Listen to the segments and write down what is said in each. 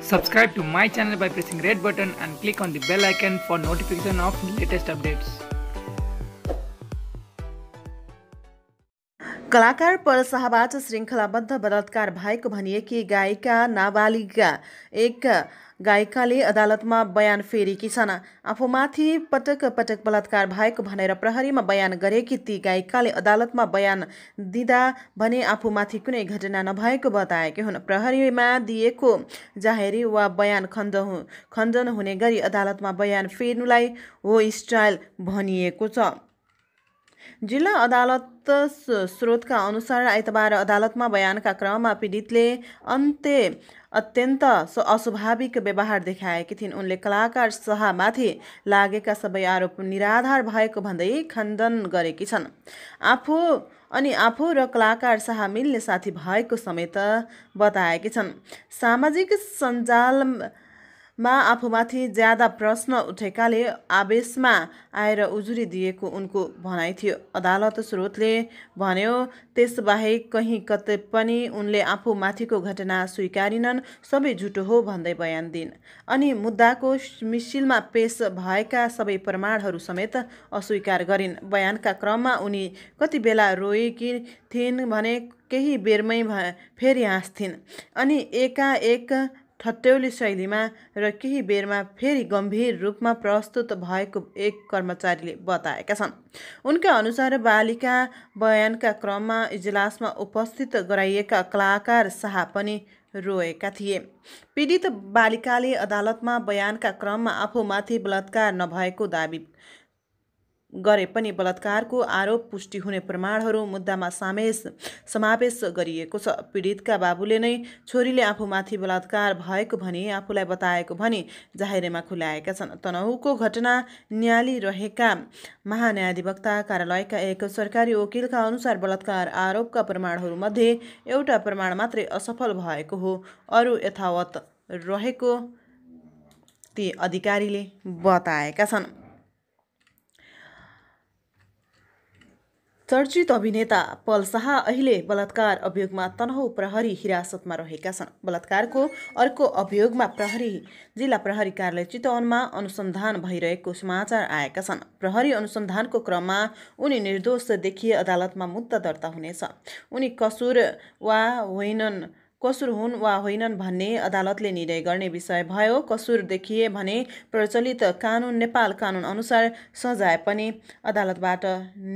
Subscribe to my channel by pressing red button and click on the bell icon for notification of latest updates. कलाकार परसाहबाट श्रृङ्खलाबद्ध बलात्कार भएको भनिएकी गायिका नाबालिका एक गायिकाले अदालतमा बयान फेरेकी छन् आफूमाथि पटक पटक बलात्कार भएको भनेर प्रहरीमा बयान गरेकी ती गायिकाले अदालतमा बयान दिँदा भने आफूमाथि कुनै घटना नभएको बताएकी हुन् प्रहरीमा दिएको जाहेरी वा बयान खण्ड खण्डन हुने गरी अदालतमा बयान फेर्नुलाई हो स्टाइल भनिएको छ जिल्ला अदालत स्रोतका अनुसार आइतबार अदालतमा बयानका क्रममा पीडितले अन्त्य अत्यन्त अस्वाभाविक व्यवहार देखाएकी थिइन् उनले कलाकार शाहमाथि लागेका सबै आरोप निराधार भएको भन्दै खण्डन गरेकी छन् आफू अनि आफू र कलाकार शाह मिल्ने साथी भएको समेत बताएकी छन् सामाजिक सञ्जाल मा आफूमाथि ज्यादा प्रश्न उठेकाले आवेशमा आएर उजुरी दिएको उनको भनाइ थियो अदालत स्रोतले भन्यो त्यसबाहेक कहीँ कतै पनि उनले आफूमाथिको घटना स्वीकारिनन् सबै झुटो हो भन्दै बयान दिइन् अनि मुद्दाको मिसिलमा पेश भएका सबै प्रमाणहरू समेत अस्वीकार गरिन् बयानका क्रममा उनी कति बेला रोएकी थिइन् भने केही बेरमै फेरि हाँस्थिन् अनि एकाएक ठट्यौली शैलीमा र केही बेरमा फेरि गम्भीर रूपमा प्रस्तुत भएको एक कर्मचारीले बताएका छन् उनका अनुसार बालिका बयानका क्रममा इजलासमा उपस्थित गराइएका कलाकार शाह पनि रोएका थिए पीडित बालिकाले अदालतमा बयानका क्रममा आफूमाथि बलात्कार नभएको दावी गरे पनि बलात्कारको आरोप पुष्टि हुने प्रमाणहरू मुद्दामा सामेस समावेश गरिएको छ पीडितका बाबुले नै छोरीले आफूमाथि बलात्कार भएको भनी आफूलाई बताएको भनी जाहेरेमा खुल्याएका छन् तनहुको घटना न्याली रहेका महान्यायाधिवक्ता कार्यालयका एक सरकारी वकिलका अनुसार बलात्कार आरोपका प्रमाणहरूमध्ये एउटा प्रमाण मात्रै असफल भएको हो अरू यथावत रहेको ती अधिकारीले बताएका छन् चर्चित अभिनेता पल शाह अहिले बलात्कार अभियोगमा तनहौ प्रहरी हिरासतमा रहेका छन् बलात्कारको अर्को अभियोगमा प्रहरी जिल्ला प्रहरी कार्यालय चितवनमा अनुसन्धान भइरहेको समाचार आएका छन् प्रहरी अनुसन्धानको क्रममा उनी निर्दोष देखिए अदालतमा मुद्दा दर्ता हुनेछ उनी कसुर वा होइनन् कसुर हुन् वा होइनन् भन्ने अदालतले निर्णय गर्ने विषय भयो कसुर देखिए भने प्रचलित कानुन नेपाल कानुन अनुसार सजाय पनि अदालतबाट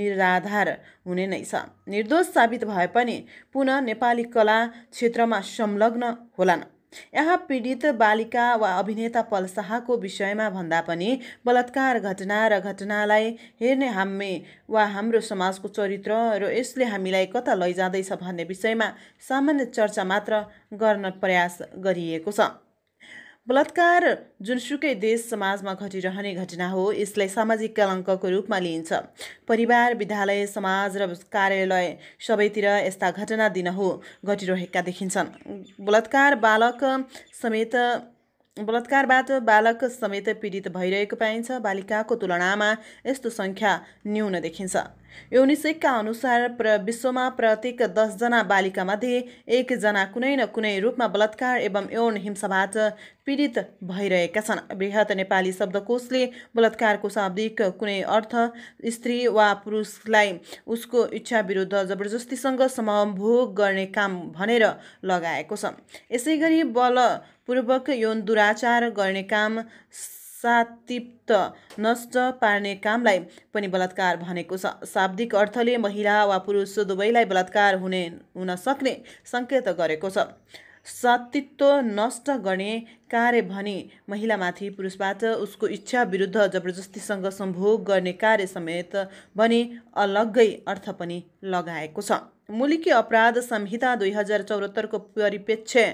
निराधार हुने नै छ निर्दोष साबित भए पनि पुनः नेपाली कला क्षेत्रमा संलग्न होलान् यहाँ पीडित बालिका वा अभिनेता पल शाहको विषयमा भन्दा पनि बलात्कार घटना र घटनालाई हेर्ने हामी वा हाम्रो समाजको चरित्र र यसले हामीलाई कता लैजाँदैछ भन्ने विषयमा सामान्य चर्चा मात्र गर्न प्रयास गरिएको छ बलात्कार जुनसुकै देश समाजमा घटिरहने घटना हो यसलाई सामाजिक कलङ्कको रूपमा लिइन्छ परिवार विद्यालय समाज र कार्यालय सबैतिर यस्ता घटना दिन हो घटिरहेका देखिन्छन् बलात्कार बालक समेत बलात्कारबाट बालक समेत पीडित भइरहेको पाइन्छ बालिकाको तुलनामा यस्तो सङ्ख्या न्यून देखिन्छ युनिसेफका अनुसार प्र विश्वमा प्रत्येक दसजना बालिकामध्ये एकजना कुनै न कुनै रूपमा बलात्कार एवं यौन हिंसाबाट पीडित भइरहेका छन् वृहत नेपाली शब्दकोशले बलात्कारको शाब्दिक कुनै अर्थ स्त्री वा पुरुषलाई उसको इच्छा विरुद्ध जबरजस्तीसँग समभोग गर्ने काम भनेर लगाएको छ यसै गरी बलपूर्वक यौन दुराचार गर्ने काम सातिप्त नष्ट पार्ने कामलाई पनि बलात्कार भनेको छ शाब्दिक अर्थले महिला वा पुरुष दुवैलाई बलात्कार हुने हुन सक्ने सङ्केत गरेको छ सतीत्व नष्ट गर्ने कार्य भने महिलामाथि पुरुषबाट उसको इच्छा विरुद्ध जबरजस्तीसँग सम्भोग गर्ने कार्य समेत भने अलग्गै अर्थ पनि लगाएको छ मुलुकी अपराध संहिता दुई हजार चौहत्तरको परिप्रेक्ष्य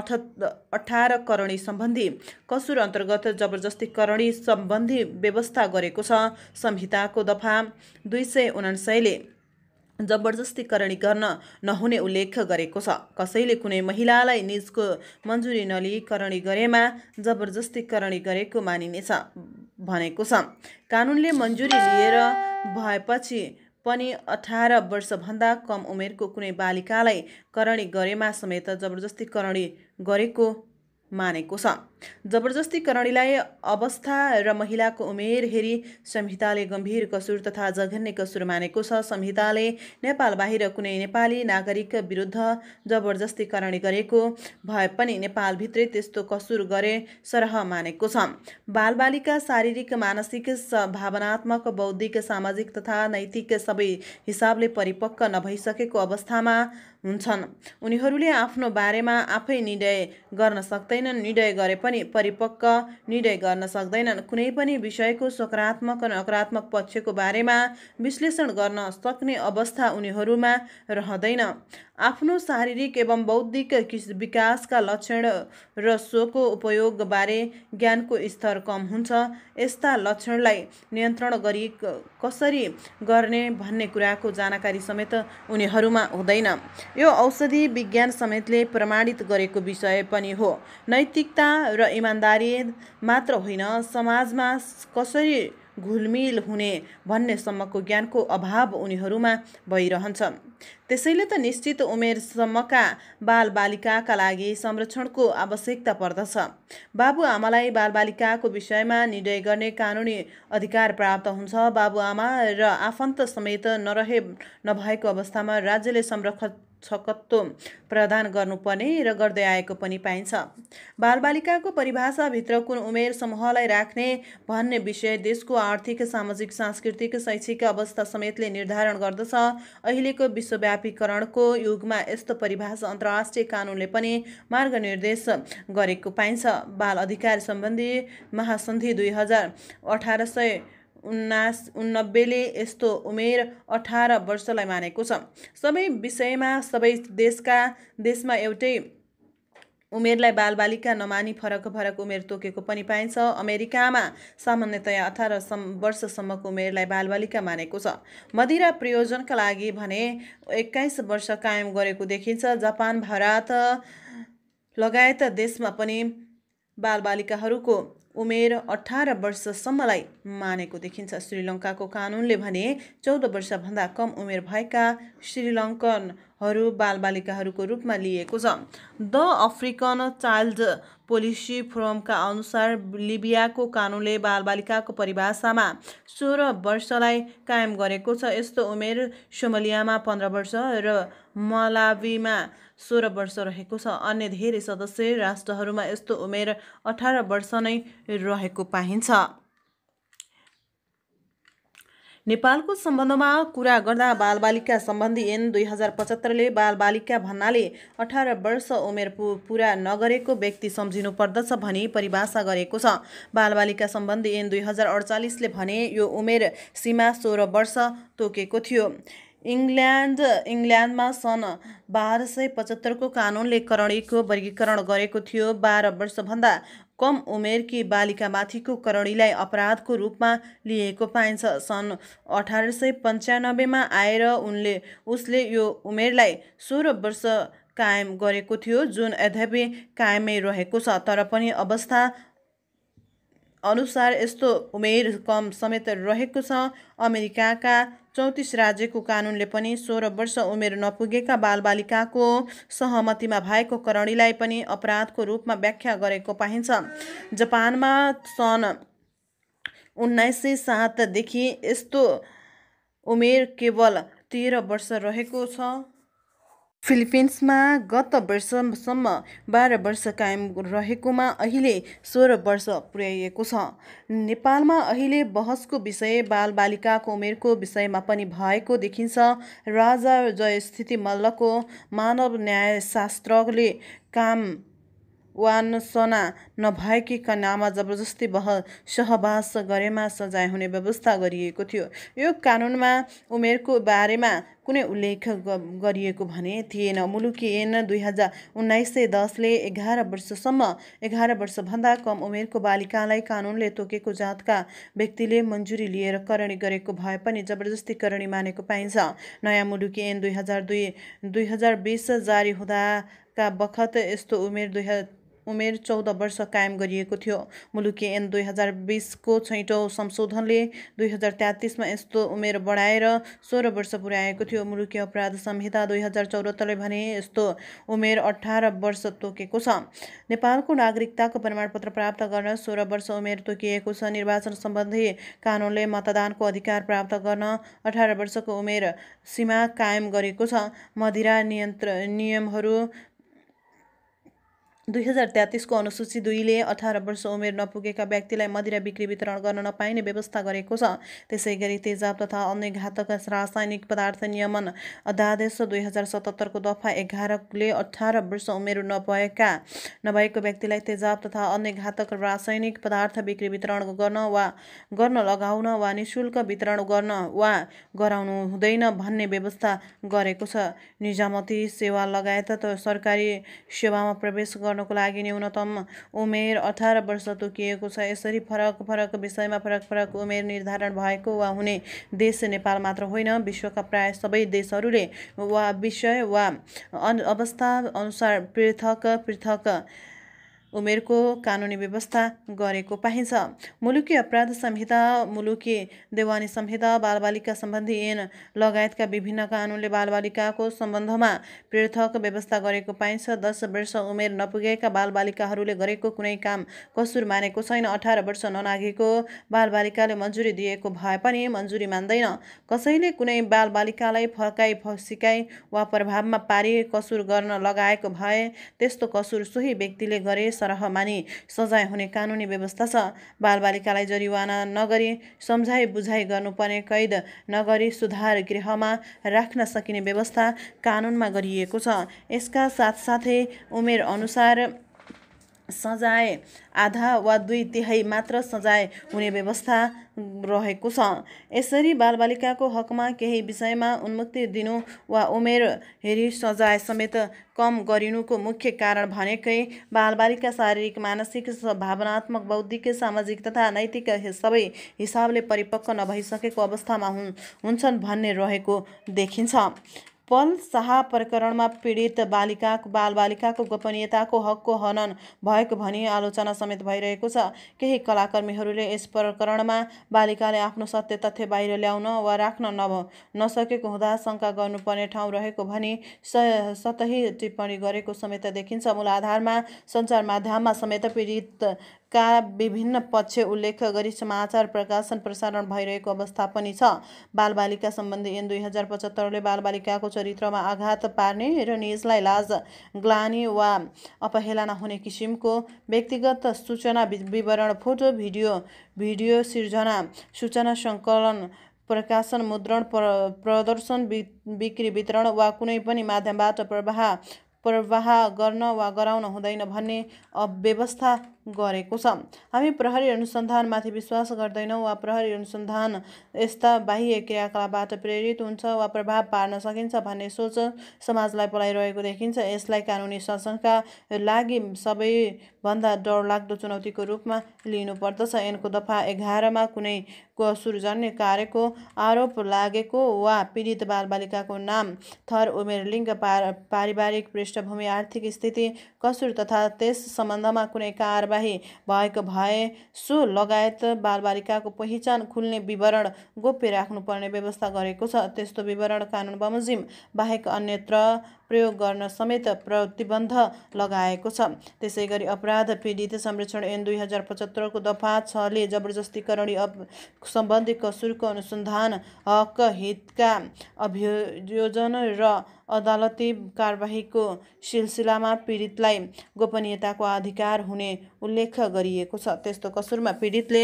अठ अठार करणी सम्बन्धी कसुर अन्तर्गत जबरजस्ती करणी सम्बन्धी व्यवस्था गरेको छ संहिताको दफा दुई सय उनासयले जबरजस्ती गर्न नहुने उल्लेख गरेको छ कसैले कुनै महिलालाई निजको मन्जुरी नलिई गरेमा जबरजस्ती गरेको मानिनेछ भनेको छ कानुनले मन्जुरी लिएर भएपछि पनि अठार वर्षभन्दा कम उमेरको कुनै बालिकालाई करणी गरेमा समेत जबरजस्ती गरेको मानेको छ जबरजस्ती करणीलाई अवस्था र महिलाको उमेर हेरी संहिताले गम्भीर कसुर तथा जघन्य कसुर मानेको छ संहिताले नेपाल बाहिर कुनै नेपाली नागरिक विरुद्ध जबरजस्ती करणी गरेको भए पनि नेपालभित्रै त्यस्तो कसुर गरे सरह मानेको छ बालबालिका शारीरिक मानसिक भावनात्मक बौद्धिक सामाजिक तथा नैतिक सबै हिसाबले परिपक्व नभइसकेको अवस्थामा हुन्छन् उनीहरूले आफ्नो बारेमा आफै निर्णय गर्न सक्दैनन् निर्णय गरे पनि परिपक्व निर्णय गर्न सक्दैनन् कुनै पनि विषयको सकारात्मक र नकारात्मक पक्षको बारेमा विश्लेषण गर्न सक्ने अवस्था उनीहरूमा रहँदैन आफ्नो शारीरिक एवं बौद्धिक विकासका लक्षण र सोको उपयोगबारे ज्ञानको स्तर कम हुन्छ यस्ता लक्षणलाई नियन्त्रण गरी कसरी गर्ने भन्ने कुराको जानकारी समेत उनीहरूमा हुँदैन यो औषधि विज्ञान समेतले प्रमाणित गरेको विषय पनि हो नैतिकता र इमान्दारी मात्र होइन समाजमा कसरी घुलमिल हुने भन्ने सम्मको ज्ञानको अभाव उनीहरूमा भइरहन्छ त्यसैले त निश्चित उमेरसम्मका बालबालिकाका लागि संरक्षणको आवश्यकता पर्दछ बाबुआमालाई बालबालिकाको विषयमा निर्णय गर्ने कानुनी अधिकार प्राप्त हुन्छ बाबुआमा र आफन्त समेत नरहे नभएको अवस्थामा राज्यले संरक्षण छकत्व प्रदान गर्नुपर्ने र गर्दै आएको पनि पाइन्छ बालबालिकाको परिभाषाभित्र कुन उमेर समूहलाई राख्ने भन्ने विषय देशको आर्थिक सामाजिक सांस्कृतिक शैक्षिक अवस्था समेतले निर्धारण गर्दछ अहिलेको विश्वव्यापीकरणको युगमा यस्तो परिभाषा अन्तर्राष्ट्रिय कानुनले पनि मार्ग निर्देश गरेको पाइन्छ बाल अधिकार सम्बन्धी महासन्धि दुई हजार अठार सय उन्नास उन्नब्बेले यस्तो उमेर अठार वर्षलाई मानेको छ सबै विषयमा सबै देशका देशमा एउटै उमेरलाई बालबालिका नमानी फरक फरक उमेर तोकेको पनि पाइन्छ अमेरिकामा सामान्यतया अठार सम् वर्षसम्मको उमेरलाई बालबालिका मानेको छ मदिरा प्रयोजनका लागि भने एक्काइस वर्ष कायम गरेको देखिन्छ जापान भारत लगायत देशमा पनि बालबालिकाहरूको उमेर अठार वर्षसम्मलाई मानेको देखिन्छ श्रीलङ्काको कानुनले भने चौध वर्षभन्दा कम उमेर भएका श्रीलङ्कनहरू बालबालिकाहरूको रूपमा लिएको छ द अफ्रिकन चाइल्ड पोलिसी फोरमका अनुसार लिबियाको कानुनले बालबालिकाको परिभाषामा सोह्र वर्षलाई कायम गरेको छ यस्तो उमेर सोमलियामा पन्ध्र वर्ष र मलावीमा सोह्र वर्ष रहेको छ अन्य धेरै सदस्य राष्ट्रहरूमा यस्तो उमेर अठार वर्ष नै रहेको पाइन्छ नेपालको सम्बन्धमा कुरा गर्दा बालबालिका सम्बन्धी एन दुई हजार पचहत्तरले बालबालिका भन्नाले अठार वर्ष उमेर पु पुरा नगरेको व्यक्ति सम्झिनु पर्दछ भनी परिभाषा गरेको छ बालबालिका सम्बन्धी एन दुई हजार अडचालिसले भने यो उमेर सीमा सोह्र वर्ष तोकेको थियो इङ्ल्यान्ड इङ्ल्यान्डमा सन् बाह्र सय पचहत्तरको कानुनले करणीको वर्गीकरण गरेको थियो बाह्र वर्षभन्दा कम उमेरकी बालिकामाथिको करणीलाई अपराधको रूपमा लिएको पाइन्छ सन् अठार सय पन्चानब्बेमा आएर उनले उसले यो उमेरलाई सोह्र वर्ष कायम गरेको थियो जुन यद्यपि कायमै रहेको छ तर पनि अवस्था अनुसार यस्तो उमेर कम समेत रहेको छ अमेरिकाका चौतिस राज्यको कानुनले पनि सोह्र वर्ष उमेर नपुगेका बालबालिकाको सहमतिमा भएको करणीलाई पनि अपराधको रूपमा व्याख्या गरेको पाइन्छ जापानमा सन् उन्नाइस सय सातदेखि यस्तो उमेर केवल तेह्र वर्ष रहेको छ फिलिपिन्समा गत वर्षसम्म बाह्र वर्ष कायम रहेकोमा अहिले सोह्र वर्ष पुर्याइएको छ नेपालमा अहिले बहसको विषय बालबालिकाको उमेरको विषयमा पनि भएको देखिन्छ राजा जयस्थिति मल्लको मानव न्यायशास्त्रले काम वानसना नभएकी कन्यामा जबरजस्ती बह सहवास गरेमा सजाय हुने व्यवस्था गरिएको थियो यो कानुनमा उमेरको बारेमा कुनै उल्लेख गरिएको भने थिएन मुलुकी एन दुई हजार उन्नाइस सय दसले एघार वर्षसम्म एघार वर्षभन्दा कम उमेरको बालिकालाई कानुनले तोकेको जातका व्यक्तिले मन्जुरी लिएर करणी गरेको भए पनि जबरजस्ती करणी मानेको पाइन्छ नयाँ मुलुकी एन दुई हजार दुई दुई हजार बिस जारी हुँदाका बखत यस्तो उमेर दुई उमेर चौध वर्ष कायम गरिएको थियो मुलुकी एन दुई हजार बिसको छैटौँ संशोधनले दुई हजार तेत्तिसमा यस्तो उमेर बढाएर सोह्र वर्ष पुर्याएको थियो मुलुकी अपराध संहिता दुई हजार चौहत्तरले भने यस्तो उमेर अठार वर्ष तोकेको छ नेपालको नागरिकताको प्रमाणपत्र प्राप्त गर्न सोह्र वर्ष उमेर तोकिएको छ निर्वाचन सम्बन्धी कानुनले मतदानको अधिकार प्राप्त गर्न अठार वर्षको उमेर सीमा कायम गरेको छ मदिरा नियन्त्र नियमहरू दुई हजार तेत्तिसको अनुसूची दुईले अठार वर्ष उमेर नपुगेका व्यक्तिलाई मदिरा बिक्री वितरण गर्न नपाइने व्यवस्था गरेको छ त्यसै गरी तेजाब तथा अन्य घातक रासायनिक पदार्थ नियमन अध्यादेश दुई हजार सतहत्तरको दफा एघारले अठार वर्ष उमेर नभएका नभएको व्यक्तिलाई तेजाब तथा अन्य घातक रासायनिक पदार्थ बिक्री वितरण गर्न वा गर्न लगाउन वा निशुल्क वितरण गर्न वा गराउनु हुँदैन भन्ने व्यवस्था गरेको छ निजामती सेवा लगायत सरकारी सेवामा प्रवेश गर्न गर्नको लागि न्यूनतम उमेर अठार वर्ष तोकिएको छ यसरी फरक फरक विषयमा फरक फरक उमेर निर्धारण भएको वा हुने देश नेपाल मात्र होइन विश्वका प्राय सबै देशहरूले वा विषय वा अवस्था अनुसार पृथक पृथक उमेरको कानुनी व्यवस्था गरेको पाइन्छ मुलुकी अपराध संहिता मुलुकी देवानी संहिता बालबालिका सम्बन्धी ऐन लगायतका विभिन्न कानुनले बालबालिकाको सम्बन्धमा पृथक व्यवस्था गरेको पाइन्छ दस वर्ष उमेर नपुगेका बालबालिकाहरूले गरेको कुनै काम कसुर मानेको छैन अठार वर्ष ननागेको बालबालिकाले मन्जुरी दिएको भए पनि मन्जुरी मान्दैन कसैले कुनै बालबालिकालाई फर्काई फसिकाई वा प्रभावमा पारी कसुर गर्न लगाएको भए त्यस्तो कसुर सोही व्यक्तिले गरे सरहमानी सजाय हुने कानुनी व्यवस्था छ बालबालिकालाई जरिवाना नगरी सम्झाइ बुझाइ गर्नुपर्ने कैद नगरी सुधार गृहमा राख्न सकिने व्यवस्था कानुनमा गरिएको छ यसका साथसाथै उमेर अनुसार सजाय आधा वा दुई तिहाई मात्र सजाय हुने व्यवस्था रहेको छ यसरी बालबालिकाको हकमा केही विषयमा उन्मुक्ति दिनु वा उमेर हेरी सजाय समेत कम गरिनुको मुख्य कारण भनेकै बालबालिका शारीरिक मानसिक भावनात्मक बौद्धिक सामाजिक तथा नैतिक सबै हिसाबले परिपक्व नभइसकेको अवस्थामा हुन् हुन्छन् भन्ने रहेको देखिन्छ पल शाह प्रकरणमा पीडित बालिका बालबालिकाको गोपनीयताको हकको हनन भएको भनी आलोचना समेत भइरहेको छ केही कलाकर्मीहरूले यस प्रकरणमा बालिकाले आफ्नो सत्य तथ्य बाहिर ल्याउन वा राख्न नभ नसकेको हुँदा शङ्का गर्नुपर्ने ठाउँ रहेको भनी सतही टिप्पणी गरेको समेत देखिन्छ मूल आधारमा सञ्चार माध्यममा समेत पीडित का विभिन्न पक्ष उल्लेख गरी समाचार प्रकाशन प्रसारण भइरहेको अवस्था पनि छ बालबालिका सम्बन्धी एन दुई हजार पचहत्तरले बालबालिकाको चरित्रमा आघात पार्ने र निजलाई लाज ग्लानी वा अपहेलना हुने किसिमको व्यक्तिगत सूचना विवरण फोटो भिडियो भिडियो सिर्जना सूचना सङ्कलन प्रकाशन मुद्रण प्र प्रदर्शन बिक्री वितरण वा कुनै पनि माध्यमबाट प्रवाह प्रवाह गर्न वा गराउन हुँदैन भन्ने अव्यवस्था गरेको छ हामी प्रहरी अनुसन्धानमाथि विश्वास गर्दैनौँ वा प्रहरी अनुसन्धान यस्ता बाह्य क्रियाकलापबाट प्रेरित हुन्छ वा प्रभाव पार्न सकिन्छ भन्ने सोच समाजलाई पलाइरहेको देखिन्छ यसलाई कानुनी शासनका लागि सबैभन्दा डरलाग्दो चुनौतीको रूपमा लिनुपर्दछ यिनको दफा एघारमा कुनै सृजन्य कार्यको आरोप लागेको वा पीडित बालबालिकाको नाम थर उमेर लिङ्ग पार पारिवारिक पृष्ठभूमि आर्थिक स्थिति कसुर तथा त्यस सम्बन्धमा कुनै कार कार्यवाही भएको भए सो लगायत बालबालिकाको पहिचान खुल्ने विवरण गोप्य राख्नुपर्ने व्यवस्था गरेको छ त्यस्तो विवरण कानुन बमोजिम बाहेक अन्यत्र प्रयोग गर्न समेत प्रतिबन्ध लगाएको छ त्यसै गरी अपराध पीडित संरक्षण ऐन दुई हजार पचहत्तरको दफा छले जबरजस्तीकरणी अप सम्बन्धी कसुरको अनुसन्धान हक हितका अभियोजन र अदालती कारवाहीको सिलसिलामा पीडितलाई गोपनीयताको अधिकार हुने उल्लेख गरिएको छ त्यस्तो कसुरमा पीडितले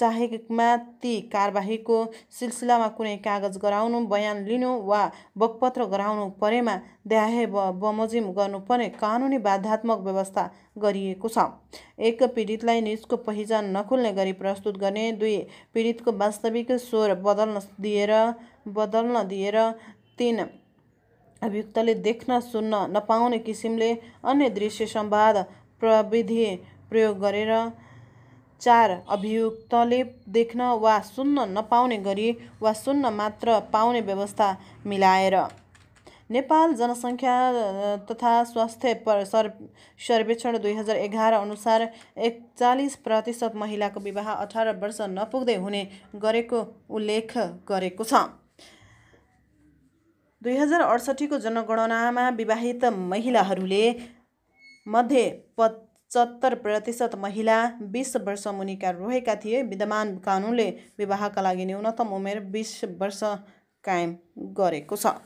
चाहेमा ती कारबाहीको सिलसिलामा कुनै कागज गराउनु बयान लिनु वा बकपत्र गराउनु परेमा द्याहे बमोजिम गर्नुपर्ने कानुनी बाध्यात्मक व्यवस्था गरिएको छ एक पीडितलाई निजको पहिचान नखुल्ने गरी प्रस्तुत गर्ने दुई पीडितको वास्तविक स्वर बदल्न दिएर बदल्न दिएर तिन अभियुक्तले देख्न सुन्न नपाउने किसिमले अन्य दृश्य सम्वाद प्रविधि प्रयोग गरेर चार अभियुक्तले देख्न वा सुन्न नपाउने गरी वा सुन्न मात्र पाउने व्यवस्था मिलाएर नेपाल जनसङ्ख्या तथा स्वास्थ्य पर सर्वेक्षण दुई हजार एघार अनुसार एकचालिस प्रतिशत महिलाको विवाह अठार वर्ष नपुग्दै हुने गरेको उल्लेख गरेको छ दुई हजार अडसट्ठीको जनगणनामा विवाहित महिलाहरूले मध्ये सत्तर प्रतिशत महिला बिस वर्ष मुनिका रहेका थिए विद्यमान कानुनले विवाहका लागि न्यूनतम उमेर बिस वर्ष कायम गरेको छ